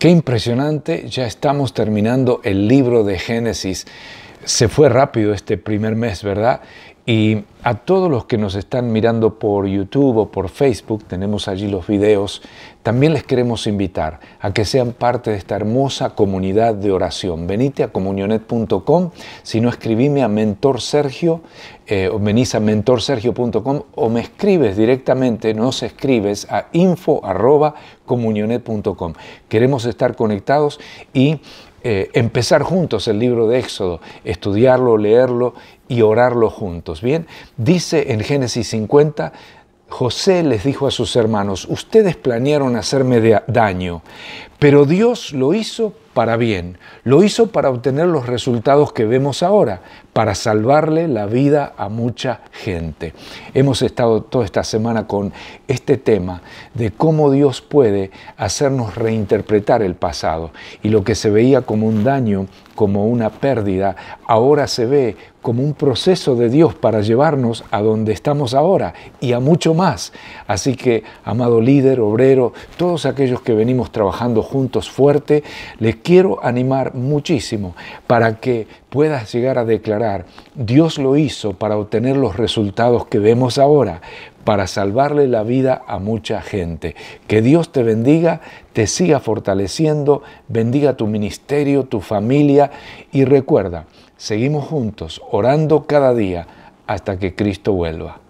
Qué impresionante, ya estamos terminando el libro de Génesis se fue rápido este primer mes, ¿verdad? Y a todos los que nos están mirando por YouTube o por Facebook, tenemos allí los videos, también les queremos invitar a que sean parte de esta hermosa comunidad de oración. Venite a comunionet.com, si no escribime a mentorsergio, eh, o venís a mentorsergio.com o me escribes directamente, nos escribes a info.comunionet.com. Queremos estar conectados y eh, empezar juntos el libro de Éxodo, estudiarlo, leerlo y orarlo juntos. Bien, dice en Génesis 50, José les dijo a sus hermanos, ustedes planearon hacerme daño, pero Dios lo hizo para bien, lo hizo para obtener los resultados que vemos ahora, para salvarle la vida a mucha gente. Hemos estado toda esta semana con este tema de cómo Dios puede hacernos reinterpretar el pasado y lo que se veía como un daño, como una pérdida, ahora se ve como un proceso de Dios para llevarnos a donde estamos ahora y a mucho más. Así que, amado líder, obrero, todos aquellos que venimos trabajando juntos fuerte, les quiero animar muchísimo para que puedas llegar a declarar, Dios lo hizo para obtener los resultados que vemos ahora, para salvarle la vida a mucha gente. Que Dios te bendiga, te siga fortaleciendo, bendiga tu ministerio, tu familia y recuerda, seguimos juntos orando cada día hasta que Cristo vuelva.